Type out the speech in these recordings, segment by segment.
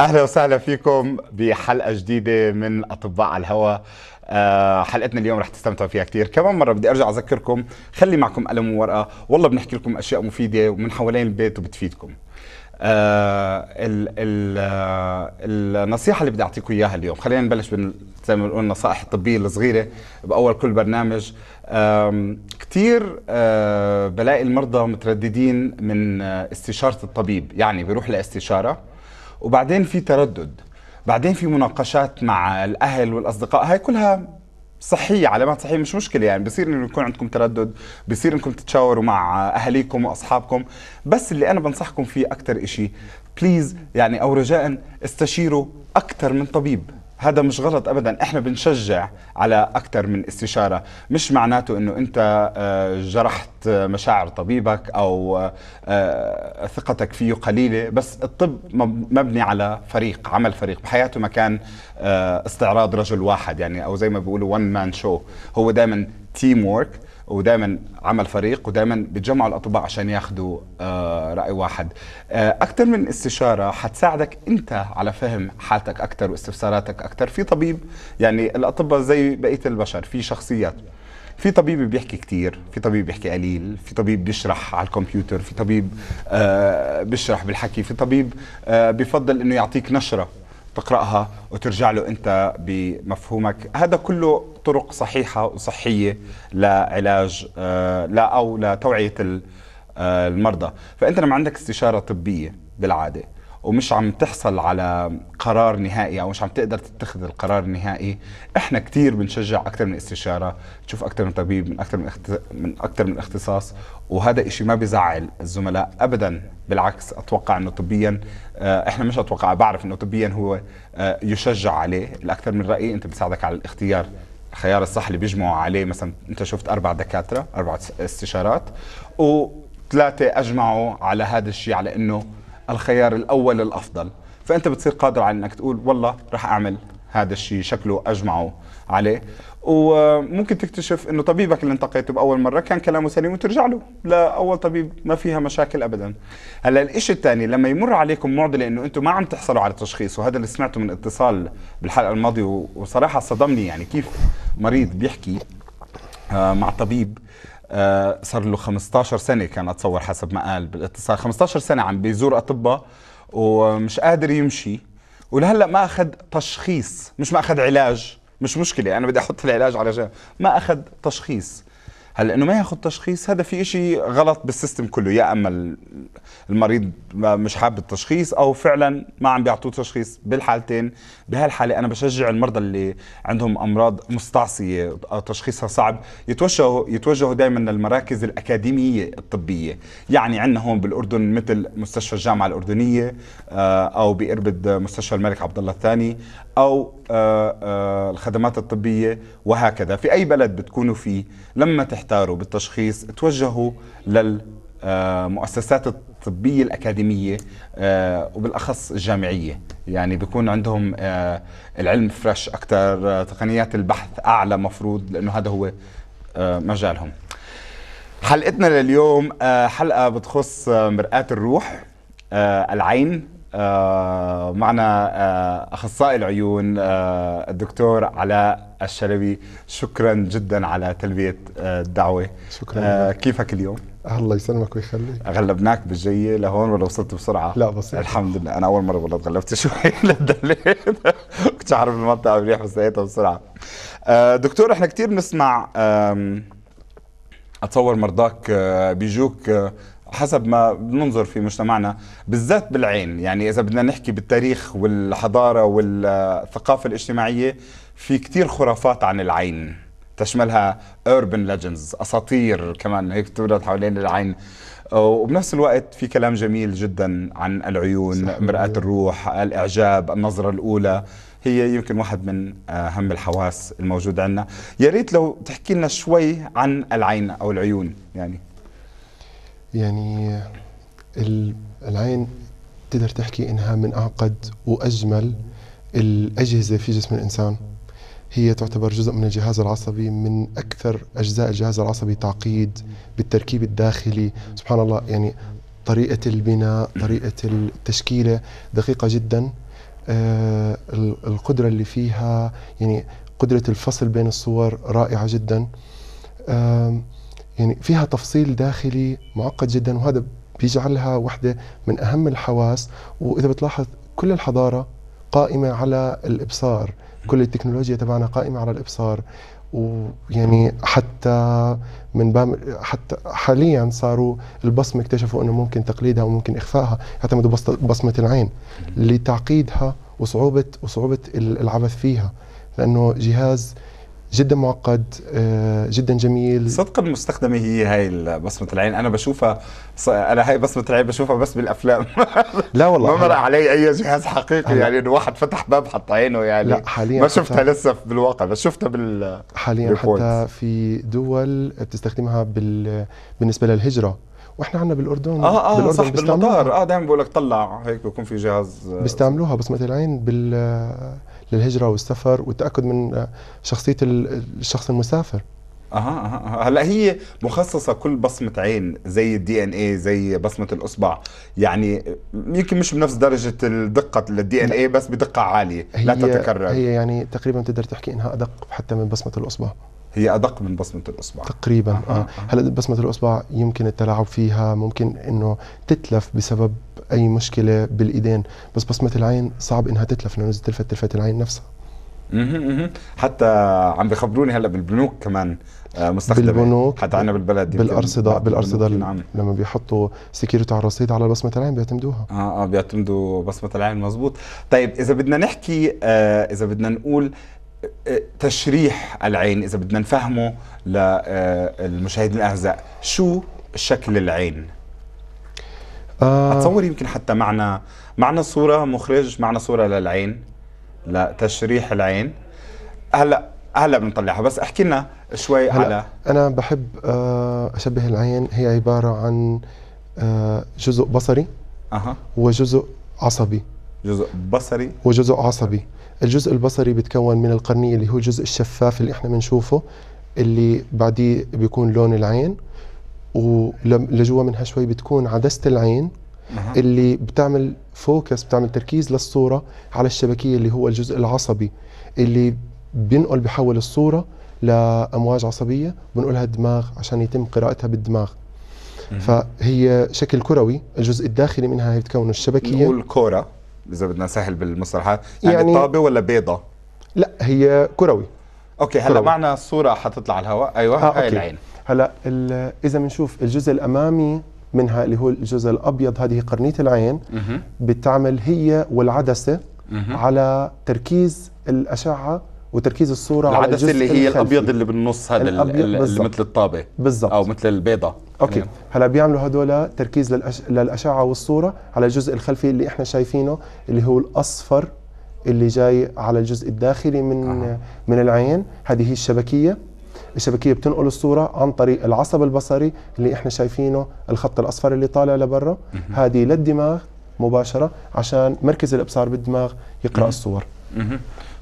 اهلا وسهلا فيكم بحلقه جديده من اطباء على الهواء أه حلقتنا اليوم رح تستمتعوا فيها كثير كمان مره بدي ارجع اذكركم خلي معكم قلم وورقه والله بنحكي لكم اشياء مفيده ومن حوالين البيت وبتفيدكم آه ال ال آه، النصيحه اللي بدي اعطيكم اياها اليوم خلينا نبلش زي ما بنقول النصائح الطبيه الصغيره باول كل برنامج كثير آه، بلاقي المرضى مترددين من آه، استشاره الطبيب يعني بيروح لاستشاره وبعدين في تردد بعدين في مناقشات مع الاهل والاصدقاء هاي كلها صحية علامات صحية مش مشكلة يعني بصير انه يكون عندكم تردد بصير انكم تتشاوروا مع اهاليكم واصحابكم بس اللي انا بنصحكم فيه اكثر اشي بليز يعني او رجاء استشيروا اكثر من طبيب هذا مش غلط ابدا احنا بنشجع على اكثر من استشاره مش معناته انه انت آه، جرحت آه، مشاعر طبيبك او آه، ثقتك فيه قليله بس الطب مبني على فريق عمل فريق بحياته ما كان استعراض رجل واحد يعني او زي ما بيقولوا وان مان شو هو دائما تيم وورك ودائما عمل فريق ودائما بتجمعوا الاطباء عشان ياخذوا آه، راي واحد آه، اكثر من استشاره حتساعدك انت على فهم حالتك اكثر واستفساراتك اكثر في طبيب يعني الاطباء زي بقيه البشر في شخصيات في طبيب بيحكي كتير في طبيب بيحكي قليل في طبيب بيشرح على الكمبيوتر في طبيب آه بيشرح بالحكي في طبيب آه انه يعطيك نشره تقراها وترجع له انت بمفهومك هذا كله طرق صحيحه وصحيه لعلاج آه، لا او لتوعيه آه، المرضى فانت لما عندك استشاره طبيه بالعاده ومش عم تحصل على قرار نهائي او مش عم تقدر تتخذ القرار النهائي احنا كثير بنشجع اكثر من استشاره تشوف اكثر من طبيب من اكثر من اخت... من اكثر من اختصاص وهذا إشي ما بزعل الزملاء ابدا بالعكس اتوقع انه طبيا آه، احنا مش اتوقع بعرف انه طبيا هو آه، يشجع عليه الاكثر من رايي انت بيساعدك على الاختيار الخيار الصح اللي بيجمعوا عليه مثلا انت شفت اربع دكاتره اربع استشارات وثلاثه اجمعوا على هذا الشيء على انه الخيار الاول الافضل فانت بتصير قادر على انك تقول والله راح اعمل هذا الشيء شكله اجمعه عليه وممكن تكتشف انه طبيبك اللي انتقيته باول مره كان كلامه سليم وترجع له لاول طبيب ما فيها مشاكل ابدا هلا الشيء الثاني لما يمر عليكم معضله انه انتم ما عم تحصلوا على تشخيص وهذا اللي سمعته من اتصال بالحلقه الماضيه وصراحه صدمني يعني كيف مريض بيحكي آه، مع طبيب آه، صار له 15 سنه كان اتصور حسب ما قال بالاتصال 15 سنه عم بيزور اطباء ومش قادر يمشي ولهلا ما اخذ تشخيص مش ما اخذ علاج مش مشكله انا بدي احط العلاج على جنب ما اخذ تشخيص هلا انه ما ياخذ تشخيص هذا في شيء غلط بالسيستم كله يا اما المريض مش حابب التشخيص او فعلا ما عم بيعطوه تشخيص بالحالتين بهالحاله انا بشجع المرضى اللي عندهم امراض مستعصيه تشخيصها صعب يتوجهوا يتوجهوا دائما للمراكز الاكاديميه الطبيه يعني عندنا هون بالاردن مثل مستشفى الجامعه الاردنيه آه، او باربد مستشفى الملك عبد الله الثاني أو آه، آه، الخدمات الطبية وهكذا في أي بلد بتكونوا فيه لما تحتاروا بالتشخيص توجهوا للمؤسسات آه، الطبية الأكاديمية وبالأخص الجامعية يعني بيكون عندهم العلم فريش أكثر تقنيات البحث أعلى مفروض لأنه هذا هو مجالهم حلقتنا لليوم حلقة بتخص مرآة الروح العين آه، معنا آه، اخصائي العيون آه، الدكتور علاء الشلبي شكرا جدا على تلبيه الدعوه شكرا كيفك اليوم الله يسلمك ويخليك غلبناك بالجيه لهون ولا وصلت بسرعه لا بسيط الحمد لله انا اول مره والله تغلبت شوي لدليت كنت عارف المنطقه منيح بس لقيتها بسرعه دكتور احنا كثير بنسمع اتصور مرضاك بيجوك حسب ما ننظر في مجتمعنا بالذات بالعين يعني إذا بدنا نحكي بالتاريخ والحضارة والثقافة الاجتماعية في كتير خرافات عن العين تشملها urban legends أساطير كمان هيك تورد حوالين العين وبنفس الوقت في كلام جميل جدا عن العيون مرآة الروح الإعجاب النظرة الأولى هي يمكن واحد من آه، أهم الحواس الموجودة عندنا يا ريت لو تحكي لنا شوي عن العين أو العيون يعني يعني العين تقدر تحكي انها من اعقد واجمل الاجهزه في جسم الانسان هي تعتبر جزء من الجهاز العصبي من اكثر اجزاء الجهاز العصبي تعقيد بالتركيب الداخلي سبحان الله يعني طريقه البناء طريقه التشكيله دقيقه جدا آه، القدره اللي فيها يعني قدره الفصل بين الصور رائعه جدا آه يعني فيها تفصيل داخلي معقد جدا وهذا بيجعلها واحدة من أهم الحواس وإذا بتلاحظ كل الحضارة قائمة على الإبصار كل التكنولوجيا تبعنا قائمة على الإبصار ويعني حتى من بام حتى حاليا صاروا البصمه اكتشفوا انه ممكن تقليدها وممكن اخفائها اعتمدوا بصمه العين لتعقيدها وصعوبه وصعوبه العبث فيها لانه جهاز جدا معقد آه، جدا جميل صدقا مستخدمه هي هاي بصمه العين انا بشوفها ص... انا هاي بصمه العين بشوفها بس بالافلام لا والله ما مرق علي اي جهاز حقيقي أنا... يعني انه واحد فتح باب حط عينه يعني لا حاليا ما شفتها حتى... لسه بالواقع بس شفتها بال حاليا حتى في دول بتستخدمها بال... بالنسبه للهجره واحنا عندنا بالاردن اه اه بالأردن صح بالمطار اه دائما بقول لك طلع هيك بكون في جهاز بيستعملوها بصمه العين بال للهجره والسفر والتاكد من آه، شخصيه الشخص المسافر اها هلا هي مخصصه كل بصمه عين زي الدي ان اي زي بصمه الاصبع يعني يمكن مش بنفس درجه الدقه للدي ان اي بس بدقه عاليه لا تتكرر هي يعني تقريبا تقدر تحكي انها ادق حتى من بصمه الاصبع هي ادق من بصمه الاصبع تقريبا آه. آه. هلا بصمه الاصبع يمكن التلاعب فيها ممكن انه تتلف بسبب اي مشكله بالايدين بس بصمه العين صعب انها تتلف لانه اذا تلفت تلفت العين نفسها حتى عم بخبروني هلا بالبنوك كمان آه، مستخدمه بالبنوك حتى عندنا بالبلد بالارصده بالارصده نعم. لما بيحطوا سكيورتي على الرصيد على بصمه العين بيعتمدوها اه اه بيعتمدوا بصمه العين مزبوط طيب اذا بدنا نحكي آه اذا بدنا نقول تشريح العين اذا بدنا نفهمه للمشاهدين الاعزاء شو شكل العين آه. اتصور يمكن حتى معنا معنا صوره مخرج معنا صوره للعين لتشريح العين هلا هلا بنطلعها بس احكي لنا شوي على انا بحب آه، اشبه العين هي عباره عن آه، جزء بصري اها وجزء عصبي جزء بصري وجزء عصبي الجزء البصري بيتكون من القرنية اللي هو الجزء الشفاف اللي احنا بنشوفه اللي بعديه بيكون لون العين ولجوا منها شوي بتكون عدسة العين أه. اللي بتعمل فوكس بتعمل تركيز للصورة على الشبكية اللي هو الجزء العصبي اللي بينقل بحول الصورة لأمواج عصبية بنقولها دماغ عشان يتم قراءتها بالدماغ أه. فهي شكل كروي الجزء الداخلي منها هي بتكون الشبكية نقول كرة اذا بدنا نسهل بالمصطلحات يعني, يعني طابه ولا بيضه لا هي كروي اوكي هلا كروي. معنا الصوره حتطلع على الهواء ايوه آه هاي العين هلا اذا بنشوف الجزء الامامي منها اللي هو الجزء الابيض هذه قرنيه العين بتعمل هي والعدسه على تركيز الاشعه وتركيز الصوره على العدسه اللي هي الخلفي. الابيض اللي بالنص هذا اللي مثل الطابه بالزبط او مثل البيضه اوكي يعني. هلا بيعملوا هدول تركيز للأش... للاشعه والصوره على الجزء الخلفي اللي احنا شايفينه اللي هو الاصفر اللي جاي على الجزء الداخلي من آه. من العين هذه هي الشبكيه الشبكيه بتنقل الصوره عن طريق العصب البصري اللي احنا شايفينه الخط الاصفر اللي طالع لبرا هذه للدماغ مباشره عشان مركز الابصار بالدماغ يقرا الصور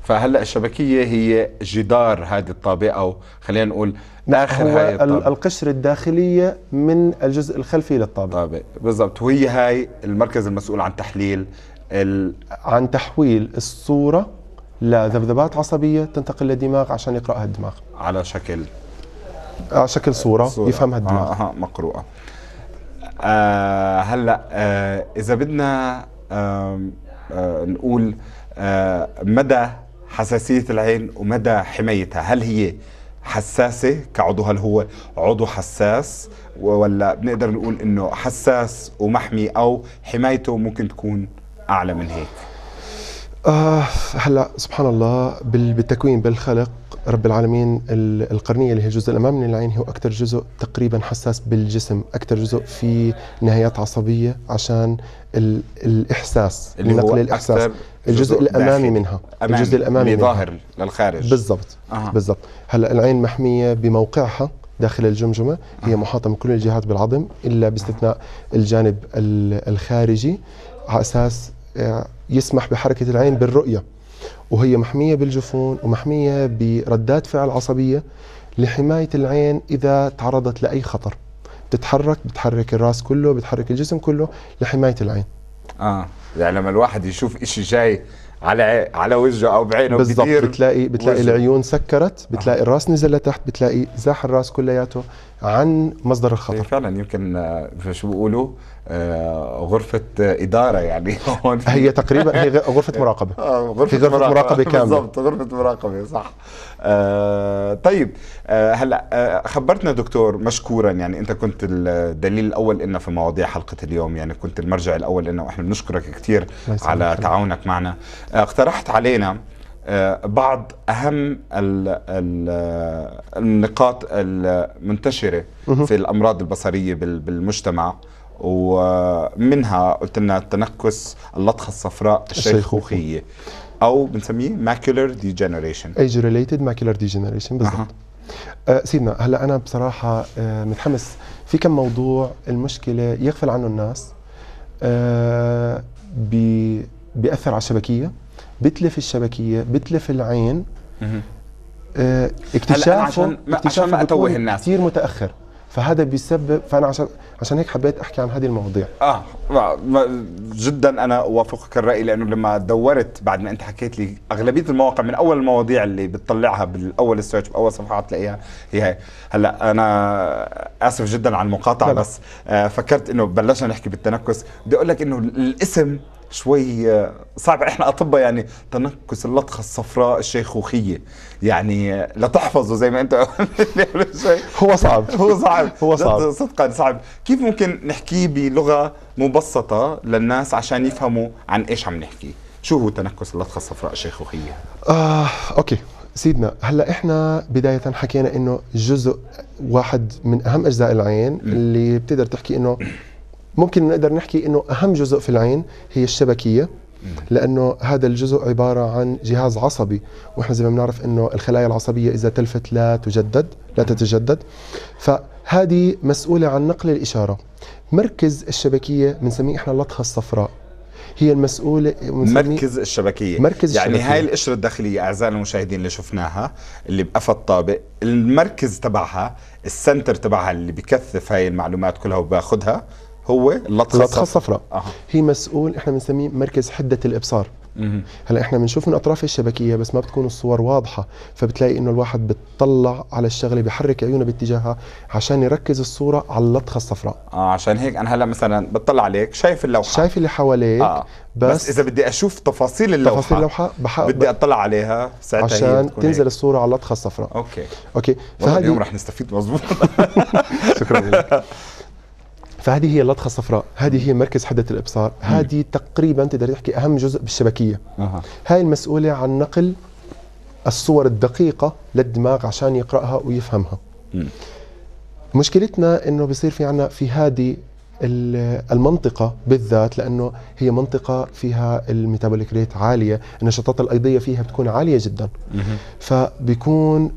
فهلا الشبكيه هي جدار هذه الطابق او خلينا نقول نعم، اخر هاي الطابق القشره الداخليه من الجزء الخلفي للطابق طابق بالضبط وهي هاي المركز المسؤول عن تحليل ال... عن تحويل الصوره لذبذبات عصبيه تنتقل للدماغ عشان يقراها الدماغ على شكل على شكل صوره, صورة. يفهمها الدماغ آه،, آه مقروءه آه هلا آه اذا بدنا آه آه نقول آه مدى حساسية العين ومدى حمايتها هل هي حساسة كعضو هل هو عضو حساس ولا بنقدر نقول انه حساس ومحمي او حمايته ممكن تكون اعلى من هيك آه هلا سبحان الله بالتكوين بالخلق رب العالمين القرنية اللي هي الجزء الأمامي من العين هو أكثر جزء تقريبا حساس بالجسم أكثر جزء في نهايات عصبية عشان الإحساس اللي نقل الإحساس الجزء الامامي منها أمامي الجزء الامامي يعني ظاهر للخارج بالضبط أه. بالضبط هلا العين محميه بموقعها داخل الجمجمة هي محاطة من كل الجهات بالعظم إلا باستثناء الجانب الخارجي على أساس آه، يسمح بحركة العين بالرؤية وهي محمية بالجفون ومحمية بردات فعل عصبية لحماية العين إذا تعرضت لأي خطر بتتحرك بتحرك الراس كله بتحرك الجسم كله لحماية العين آه. يعني لما الواحد يشوف إشي جاي على على وجهه او بعينه بالضبط بتلاقي بتلاقي وجه. العيون سكرت بتلاقي آه. الراس نزل لتحت بتلاقي زاح الراس كلياته عن مصدر الخطر إيه، فعلا يمكن آه، شو بيقولوا آه، غرفه اداره يعني هون هي تقريبا هي غرفه مراقبه آه غرفه في غرفه مراقبه, مراقبة كامله بالضبط غرفه مراقبه صح آه طيب آه هلا آه، خبرتنا دكتور مشكورا يعني انت كنت الدليل الاول لنا في مواضيع حلقه اليوم يعني كنت المرجع الاول لنا واحنا بنشكرك كثير على تعاونك معنا آه اقترحت علينا آه، بعض اهم النقاط المنتشره في الامراض البصريه بالمجتمع ومنها قلت لنا التنكس اللطخه الصفراء الشيخوخيه او بنسميه ماكولر ديجنريشن ايج ريليتد ماكولر ديجنريشن بالضبط أه. أه سيدنا هلا انا بصراحه أه متحمس في كم موضوع المشكله يغفل عنه الناس أه بي بياثر على الشبكيه بتلف الشبكيه بتلف العين آه، اكتشافه عشان ما, عشان ما اتوه الناس كثير متاخر فهذا بيسبب فانا عشان عشان هيك حبيت احكي عن هذه المواضيع اه جدا انا اوافقك الراي لانه لما دورت بعد ما انت حكيت لي اغلبيه المواقع من اول المواضيع اللي بتطلعها بالاول سيرش باول صفحات تلاقيها هي هي هلا انا اسف جدا على المقاطعه بس آه فكرت انه بلشنا نحكي بالتنكس بدي اقول لك انه الاسم شوي آه، صعب احنا اطباء يعني تنكس اللطخه الصفراء الشيخوخيه يعني آه، لتحفظه زي ما انت هو صعب هو صعب هو صعب صدقا صعب كيف ممكن نحكيه بلغه مبسطه للناس عشان يفهموا عن ايش عم نحكي شو هو تنكس اللطخه الصفراء الشيخوخيه آه، اوكي سيدنا هلا احنا بدايه حكينا انه جزء واحد من اهم اجزاء العين اللي بتقدر تحكي انه ممكن نقدر نحكي انه اهم جزء في العين هي الشبكيه لانه هذا الجزء عباره عن جهاز عصبي واحنا زي ما بنعرف انه الخلايا العصبيه اذا تلفت لا تجدد لا تتجدد فهذه مسؤوله عن نقل الاشاره مركز الشبكيه بنسميه احنا اللطخه الصفراء هي المسؤولة مركز الشبكية مركز يعني الشبكية. هاي القشرة الداخلية أعزائنا المشاهدين اللي شفناها اللي بقفى الطابق المركز تبعها السنتر تبعها اللي بكثف هاي المعلومات كلها وباخدها هو اللطخه الصفراء أه. هي مسؤول احنا بنسميه مركز حده الابصار هلا احنا بنشوف من اطراف الشبكيه بس ما بتكون الصور واضحه فبتلاقي انه الواحد بتطلع على الشغله بحرك عيونه باتجاهها عشان يركز الصوره على اللطخه الصفراء اه عشان هيك انا هلا مثلا بتطلع عليك شايف اللوحه شايف اللي حواليك آه. بس, بس اذا بدي اشوف تفاصيل اللوحه تفاصيل اللوحه بحق بدي اطلع عليها ساعتها عشان تنزل هيك. الصوره على اللطخه الصفراء اوكي اوكي فهذه اليوم رح نستفيد مضبوط شكرا لك فهذه هي اللطخه الصفراء هذه هي مركز حده الابصار هذه تقريبا تقدر تحكي اهم جزء بالشبكيه أه. هاي المسؤوله عن نقل الصور الدقيقه للدماغ عشان يقراها ويفهمها م. مشكلتنا انه بصير في عنا في هذه المنطقة بالذات لأنه هي منطقة فيها الميتابوليك ريت عالية النشاطات الأيضية فيها بتكون عالية جدا فبيكون